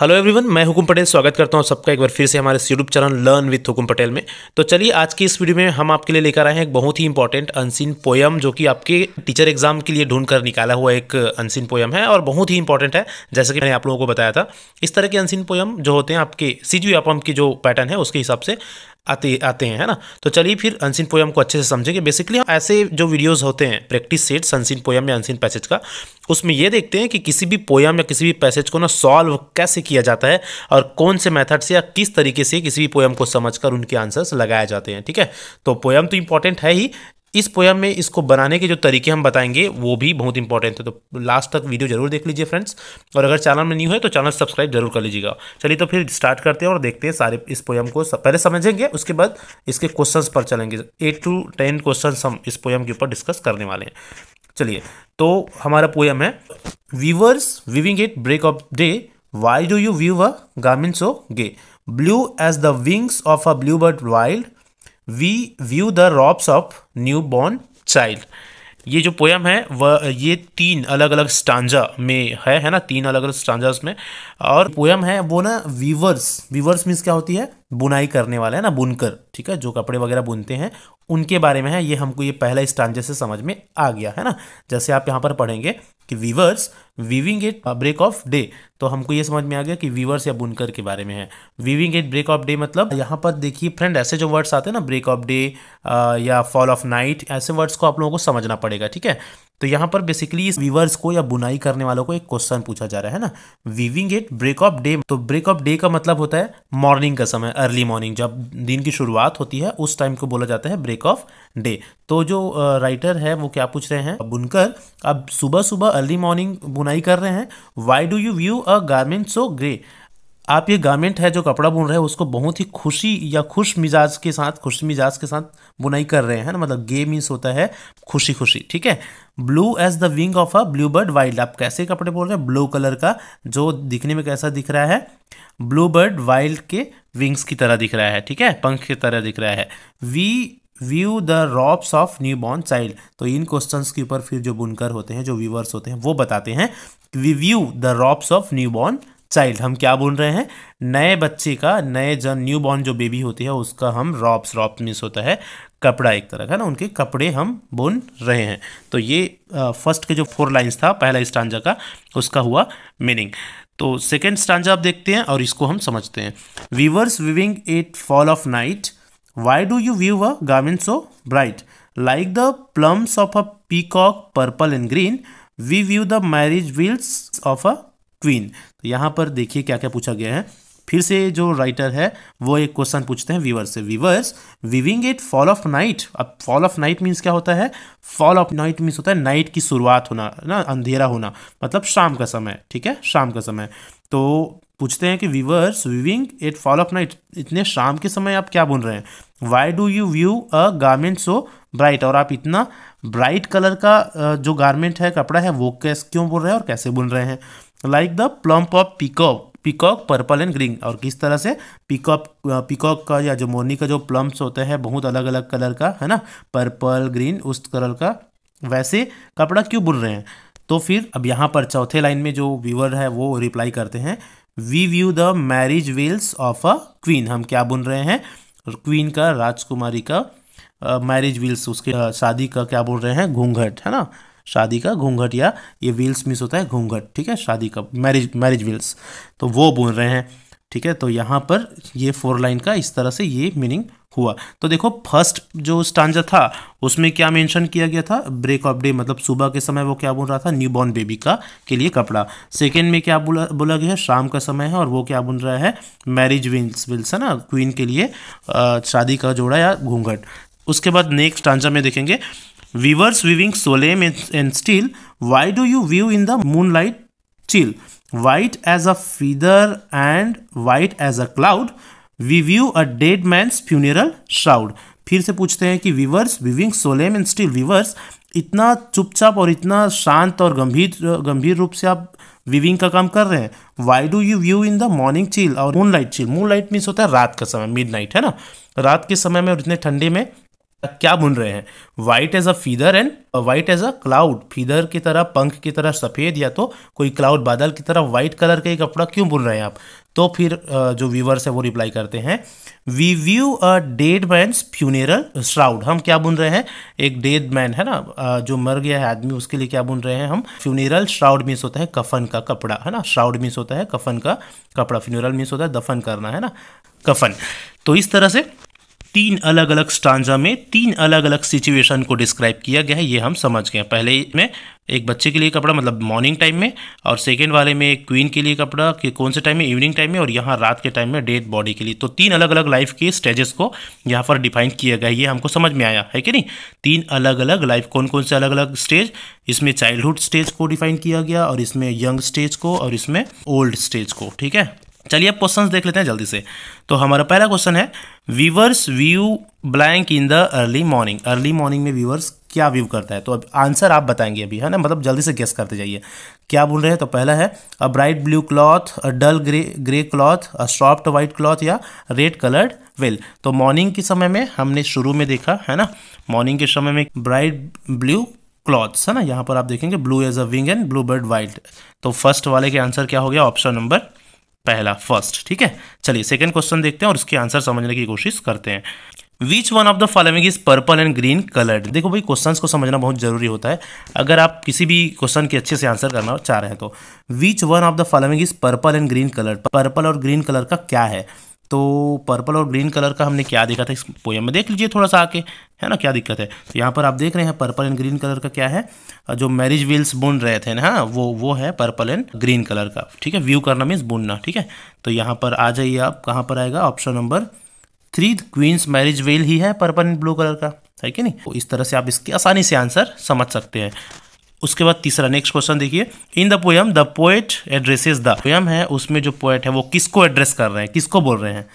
Hello everyone मैं हुकुम पटेल स्वागत करता हूं सबका एक बार फिर से हमारे YouTube channel learn with Hukum Patel में तो चलिए आज की इस वीडियो में हम आपके लिए लेकर आए हैं एक बहुत ही इंपॉर्टेंट अनसिन पोयम जो कि आपके टीचर एग्जाम के लिए ढूंढ कर निकाला हुआ एक अनसिन पोयम है और बहुत ही इंपॉर्टेंट है जैसे कि मैंने आप लोगों को बताया था इस तरह के अनसिन पोयम जो होते हैं आपके सी जी के जो पैटर्न है उसके हिसाब से आते आते हैं है ना तो चलिए फिर अनसिन पोयम को अच्छे से समझेंगे बेसिकली हम ऐसे जो वीडियोस होते हैं प्रैक्टिस सेट्स अनसिन पोयम या अनसिन पैसेज का उसमें ये देखते हैं कि किसी भी पोयम या किसी भी पैसेज को ना सॉल्व कैसे किया जाता है और कौन से मेथड से या किस तरीके से किसी भी पोयम को समझकर उनके आंसर्स लगाए जाते हैं ठीक है तो पोयम तो इंपॉर्टेंट है ही इस पोयम में इसको बनाने के जो तरीके हम बताएंगे वो भी बहुत इंपॉर्टेंट है तो लास्ट तक वीडियो जरूर देख लीजिए फ्रेंड्स और अगर चैनल में न्यू है तो चैनल सब्सक्राइब जरूर कर लीजिएगा चलिए तो फिर स्टार्ट करते हैं और देखते हैं सारे इस पोयम को सब, पहले समझेंगे उसके बाद इसके क्वेश्चंस पर चलेंगे एट टू टेन क्वेश्चन हम इस पोयम के ऊपर डिस्कस करने वाले हैं चलिए तो हमारा पोयम है weavers weaving it break of day why do you weave a garments so gay blue as the wings of a blue bird wild we weave the robes of new born child ये जो poem है वह ये तीन अलग अलग stanza में है है ना तीन अलग अलग स्टांजा में और पोयम है वो ना वीवर्स वीवर्स मीन्स क्या होती है बुनाई करने वाला है ना बुनकर ठीक है जो कपड़े वगैरह बुनते हैं उनके बारे में है ये हमको ये पहला स्टांजे से समझ में आ गया है ना जैसे आप यहाँ पर पढ़ेंगे कि weavers weaving it break of day तो हमको ये समझ में आ गया कि वीवर्स या बुनकर के बारे में है weaving it break of day मतलब यहाँ पर देखिए फ्रेंड ऐसे जो वर्ड्स आते हैं ना ब्रेक ऑफ डे या फॉल ऑफ नाइट ऐसे वर्ड्स को आप लोगों को समझना पड़ेगा ठीक है तो यहाँ पर बेसिकली इस वीवर्स को या बुनाई करने वालों को एक क्वेश्चन पूछा जा रहा है ना weaving it break of day तो ब्रेक ऑफ डे का मतलब होता है मॉर्निंग का समय अर्ली मॉर्निंग जब दिन की शुरुआत होती है उस टाइम को बोला जाता है ब्रेक ऑफ डे तो जो राइटर है वो क्या पूछ रहे हैं बुनकर अब सुबह सुबह अर्ली मॉर्निंग बुनाई कर रहे हैं why do you weave a garment so grey आप ये गारमेंट है जो कपड़ा बुन रहे हैं उसको बहुत ही खुशी या खुश मिजाज के साथ खुश मिजाज के साथ बुनाई कर रहे हैं ना मतलब गे मीन्स होता है खुशी खुशी ठीक है blue as the wing of a blue bird wild आप कैसे कपड़े बोल रहे हैं ब्लू कलर का जो दिखने में कैसा दिख रहा है ब्लू बर्ड वाइल्ड के विंग्स की तरह दिख रहा है ठीक है पंख की तरह दिख रहा है we weave the robes of new born child तो इन क्वेश्चन के ऊपर फिर जो बुनकर होते हैं जो व्यूवर्स होते हैं वो बताते हैं we weave the robes of new born child हम क्या बोल रहे हैं नए बच्चे का नए जन न्यू बॉर्न जो बेबी होती है उसका हम रॉप्स रॉप मीन्स होता है कपड़ा एक तरह का ना उनके कपड़े हम बुन रहे हैं तो ये फर्स्ट के जो फोर लाइंस था पहला स्टांजा का उसका हुआ मीनिंग तो सेकेंड स्टांजा आप देखते हैं और इसको हम समझते हैं weavers weaving it fall of night why do you weave a garment so bright like the plumes of a peacock purple and green we weave the marriage veils of a queen तो यहाँ पर देखिए क्या क्या पूछा गया है फिर से जो राइटर है वो एक क्वेश्चन पूछते हैं वीवर से weavers weaving it fall of night अब फॉल ऑफ नाइट मीन्स क्या होता है फॉल ऑफ नाइट मीन्स होता है नाइट की शुरुआत होना ना अंधेरा होना मतलब शाम का समय ठीक है शाम का समय तो पूछते हैं कि weavers weaving it fall of night इतने शाम के समय आप क्या बोल रहे हैं why do you weave a garment so bright और आप इतना ब्राइट कलर का जो गारमेंट है कपड़ा है वो कैस क्यों बोल रहे हैं और कैसे बोल रहे हैं like the plumes of pickup peacock purple and green और किस तरह से पिकॉप पिकॉक का या जो मोरनी का जो प्लम्प्स होते हैं बहुत अलग अलग कलर का है ना पर्पल ग्रीन उस कलर का वैसे कपड़ा क्यों बुन रहे हैं तो फिर अब यहाँ पर चौथे लाइन में जो व्यूअर है वो रिप्लाई करते हैं we weave the marriage veils of a queen हम क्या बुन रहे हैं क्वीन का राजकुमारी का मैरिज uh, व्हील्स उसके uh, शादी का क्या बोल रहे हैं घूंघट है ना शादी का घूंघट या ये व्हील्स मिस होता है घूंघट ठीक है शादी का मैरिज मैरिज व्हील्स तो वो बोल रहे हैं ठीक है तो यहाँ पर ये फोर लाइन का इस तरह से ये मीनिंग हुआ तो देखो फर्स्ट जो स्टांजा था उसमें क्या मेंशन किया गया था ब्रेक ऑफ डे मतलब सुबह के समय वो क्या बोल रहा था न्यूबॉर्न बेबी का के लिए कपड़ा सेकेंड में क्या बोला बोला गया है शाम का समय है और वो क्या बोल रहा है मैरिज विल्स विल्स है ना क्वीन के लिए शादी का जोड़ा या घूंघट उसके बाद नेक्स्ट स्टांजा में देखेंगे Weavers weaving solemn and still, why do you view in the moonlight chill? White as a feather and white as a cloud, we view a dead man's funeral shroud. फिर से पूछते हैं कि weavers weaving solemn and still weavers इतना चुपचाप और इतना शांत और गंभीर गंभीर रूप से आप विविंग का काम कर रहे हैं why do you weave in the morning chill और moon light chill moon light means होता है रात का समय मिड नाइट है ना रात के समय में और इतने ठंडे में क्या बुन रहे हैं white as a feather and white as a cloud feather की तरह पंख की तरह सफ़ेद या तो कोई क्लाउड बादल की तरह व्हाइट कलर का कपड़ा क्यों बुन रहे हैं आप तो फिर uh, जो व्यूवर्स है वो रिप्लाई करते हैं we weave a dead man funeral shroud हम क्या बुन रहे हैं एक डेड मैन है ना uh, जो मर गया है आदमी उसके लिए क्या बुन रहे हैं हम फ्यूनेरल श्राउड मीन्स होता है कफन का कपड़ा है ना श्राउड मीन्स होता है कफन का कपड़ा फ्यूनेरल मीन्स होता है दफन करना है ना कफन तो इस तरह से तीन अलग अलग स्टांजा में तीन अलग अलग सिचुएशन को डिस्क्राइब किया गया है ये हम समझ गए पहले में एक बच्चे के लिए कपड़ा मतलब मॉर्निंग टाइम में और सेकेंड वाले में क्वीन के लिए कपड़ा कि कौन से टाइम में इवनिंग टाइम में और यहाँ रात के टाइम में डेड बॉडी के लिए तो तीन अलग अलग लाइफ के स्टेजेस को यहाँ पर डिफाइन किया गया ये हमको समझ में आया है कि नहीं तीन अलग अलग लाइफ कौन कौन से अलग अलग स्टेज इसमें चाइल्डहुड स्टेज को डिफाइन किया गया और इसमें यंग स्टेज को और इसमें ओल्ड स्टेज को ठीक है चलिए अब क्वेश्चन देख लेते हैं जल्दी से तो हमारा पहला क्वेश्चन है weavers weave blank in the early morning early morning में व्यूवर्स क्या व्यू करता है तो अब आंसर आप बताएंगे अभी है ना मतलब जल्दी से गेस करते जाइए क्या बोल रहे हैं तो पहला है a bright blue cloth a dull grey grey cloth a soft white cloth या रेड कलर्ड वेल तो मॉर्निंग के समय में हमने शुरू में देखा है ना मॉर्निंग के समय में ब्राइट ब्लू क्लॉथ्स है ना यहाँ पर आप देखेंगे blue as a wing and blue bird white तो फर्स्ट वाले के आंसर क्या हो गया ऑप्शन नंबर पहला फर्स्ट ठीक है चलिए सेकेंड क्वेश्चन देखते हैं और उसके आंसर समझने की कोशिश करते हैं which one of the following is purple and green coloured देखो भाई क्वेश्चंस को समझना बहुत जरूरी होता है अगर आप किसी भी क्वेश्चन के अच्छे से आंसर करना चाह रहे हैं तो which one of the following is purple and green colour purple और ग्रीन कलर का क्या है तो पर्पल और ग्रीन कलर का हमने क्या देखा था इस पोएम में देख लीजिए थोड़ा सा आके है ना क्या दिक्कत है तो यहाँ पर आप देख रहे हैं पर्पल एंड ग्रीन कलर का क्या है जो मैरिज व्हील्स बुन रहे थे ना हाँ वो वो है पर्पल एंड ग्रीन कलर का ठीक है व्यू करना मीन्स बुनना ठीक है तो यहाँ पर आ जाइए आप कहाँ पर आएगा option number three queens marriage veil ही है पर्पल एंड ब्लू कलर का है कि नहीं तो इस तरह से आप इसके आसानी से आंसर समझ सकते हैं उसके बाद तीसरा नेक्स्ट क्वेश्चन देखिए in the poem the poet addresses the poem है उसमें जो पोएट है वो किसको एड्रेस कर रहे हैं किसको बोल रहे हैं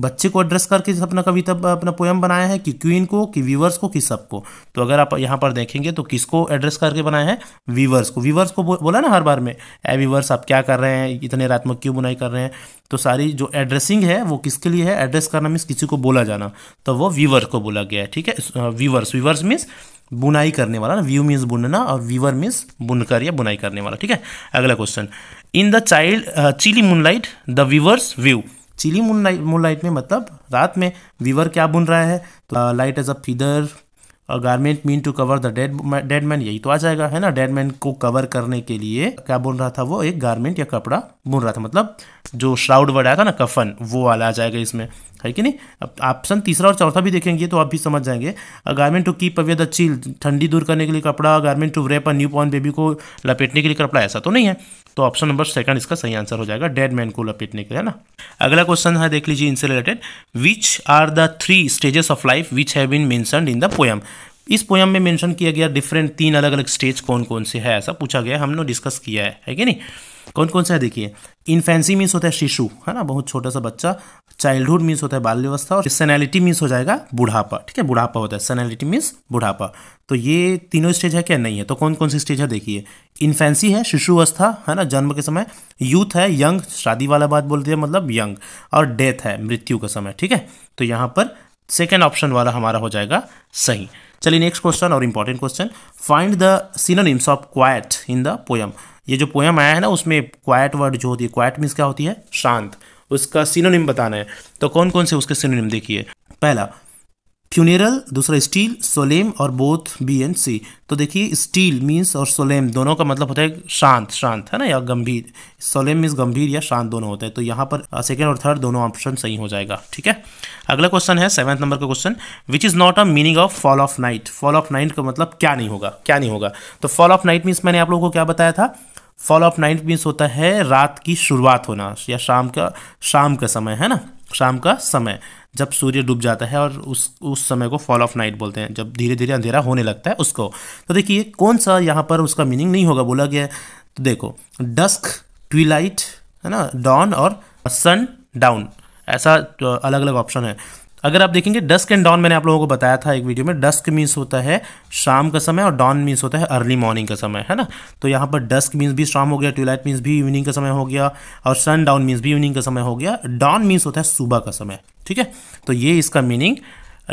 बच्चे को एड्रेस करके अपना कविता अपना पोयम बनाया है कि क्वीन को कि व्यूवर्स को कि सबको तो अगर आप यहाँ पर देखेंगे तो किसको एड्रेस करके बनाया है व्यूवर्स को व्यूवर्स को बोला ना हर बार में ए व्यूवर्स आप क्या कर रहे हैं इतने रात में क्यों बुनाई कर रहे हैं तो सारी जो एड्रेसिंग है वो किसके लिए है एड्रेस करना मीन्स किसी को बोला जाना तो वो व्यूवर्स को बोला गया है ठीक है व्यूवर्स व्यूवर्स मीन्स बुनाई करने वाला ना व्यू मीन्स बुनना और वीवर मीन्स बुनकर या बुनाई करने वाला ठीक है अगला question in the child chilly moonlight the weavers weave chilly moonlight में मतलब रात में वीवर क्या बुन रहा है तो light as a feather garment mean to cover the dead dead man यही तो आ जाएगा है ना डेड मैन को कवर करने के लिए क्या बुन रहा था वो एक गारमेंट या कपड़ा बुन रहा था मतलब जो श्राउड वर्ड आया था ना कफन वो वाला आ जाएगा इसमें है कि नहीं अब ऑप्शन तीसरा और चौथा भी देखेंगे तो आप भी समझ जाएंगे garment to keep away the chill ठंडी दूर करने के लिए कपड़ा garment to wrap a new born baby को लपेटने के लिए कपड़ा ऐसा तो नहीं है तो ऑप्शन नंबर सेकंड इसका सही आंसर हो जाएगा डेड मैन को लपेटने के है ना अगला क्वेश्चन है देख लीजिए इनसे related which are the three stages of life which have been mentioned in the poem इस पोयम में मैंशन किया गया डिफरेंट तीन अलग अलग स्टेज कौन कौन से है ऐसा पूछा गया हमने डिस्कस किया है है कि नहीं कौन कौन सा है देखिए इन्फेंसी मीन्स होता है शिशु है ना बहुत छोटा सा बच्चा चाइल्डहुड मीन्स होता है बाल्यवस्था और सेनेलिटी मीन्स हो जाएगा बुढ़ापा ठीक है बुढ़ापा होता है सेनेलिटी मीन्स बुढ़ापा तो ये तीनों स्टेज है क्या नहीं है तो कौन कौन सी स्टेज है देखिए इन्फेंसी है शिशु अवस्था है ना जन्म के समय यूथ है यंग शादी वाला बात बोलते हैं मतलब यंग और डेथ है मृत्यु का समय ठीक है तो यहाँ पर सेकेंड ऑप्शन वाला हमारा हो जाएगा सही चलिए नेक्स्ट क्वेश्चन और important question find the synonyms of quite in the poem ये जो पोएम आया है ना उसमें क्वाइट वर्ड जो होती है क्वाइट मीन्स क्या होती है शांत उसका सिनोनिम बताना है तो कौन कौन से उसके सिनोनिम देखिए पहला फ्यूनेरल दूसरा स्टील सोलेम और बोथ बी एंड सी तो देखिए स्टील मीन्स और सोलेम दोनों का मतलब होता है शांत शांत है ना या गंभीर सोलेम मीन्स गंभीर या शांत दोनों होते हैं तो यहाँ पर सेकेंड और थर्ड दोनों ऑप्शन सही हो जाएगा ठीक है अगला क्वेश्चन है सेवन्थ नंबर का question which is not a meaning of fall of night fall of night का मतलब क्या नहीं होगा क्या नहीं होगा तो फॉल ऑफ नाइट मीन्स मैंने आप लोगों को क्या बताया था फॉलो अप नाइट मीन्स होता है रात की शुरुआत होना या शाम का शाम का समय है ना शाम का समय जब सूर्य डूब जाता है और उस उस समय को फॉल ऑफ नाइट बोलते हैं जब धीरे धीरे अंधेरा होने लगता है उसको तो देखिए कौन सा यहाँ पर उसका मीनिंग नहीं होगा बोला गया तो देखो डस्क ट्वीलाइट है ना डॉन और सन डाउन ऐसा अलग अलग ऑप्शन है अगर आप देखेंगे डस्क एंड डॉन मैंने आप लोगों को बताया था एक वीडियो में डस्क मीन्स होता है शाम का समय और डॉन मीन्स होता है अर्ली मॉर्निंग का समय है ना तो यहाँ पर डस्क मीन्स भी शाम हो गया ट्यूलाइट मीन्स भी इवनिंग का समय हो गया और सन डाउन मीन्स भी इवनिंग का समय हो गया डॉन मीन्स होता है सुबह का समय ठीक है तो ये इसका मीनिंग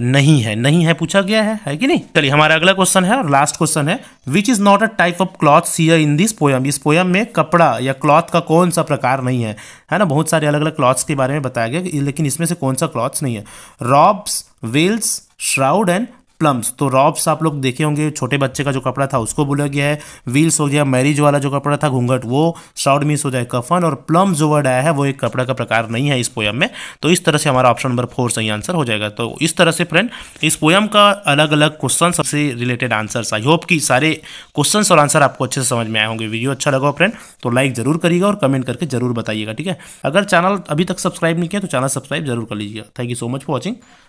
नहीं है नहीं है पूछा गया है है कि नहीं चलिए हमारा अगला क्वेश्चन है और लास्ट क्वेश्चन है which is not a type of cloth seen in this poem इस पोयम में कपड़ा या क्लॉथ का कौन सा प्रकार नहीं है है ना बहुत सारे अलग अलग क्लॉथ्स के बारे में बताया गया लेकिन इसमें से कौन सा क्लॉथ्स नहीं है robes veils shroud and plumes तो रॉब्स आप लोग देखे होंगे छोटे बच्चे का जो कपड़ा था उसको बोला गया है व्हील्स हो गया मैरिज वाला जो कपड़ा था घूंघट वो साउड मिस हो जाए कफन और प्लम्स जो वर्ड आया है वो एक कपड़ा का प्रकार नहीं है इस पोयम में तो इस तरह से हमारा ऑप्शन नंबर फोर सही आंसर हो जाएगा तो इस तरह से फ्रेंड इस पोयम का अलग अलग क्वेश्चन से रिलेटेड आंसर आई होप कि सारे क्वेश्चन और आंसर आपको अच्छे से समझ में आए होंगे वीडियो अच्छा लगा फ्रेंड तो लाइक जरूर करिएगा और कमेंट करके जरूर बताइएगा ठीक है अगर चैनल अभी तक सब्सक्राइब नहीं किया तो चैनल सब्सक्राइब जरूर कर लीजिएगा thank you so much for watching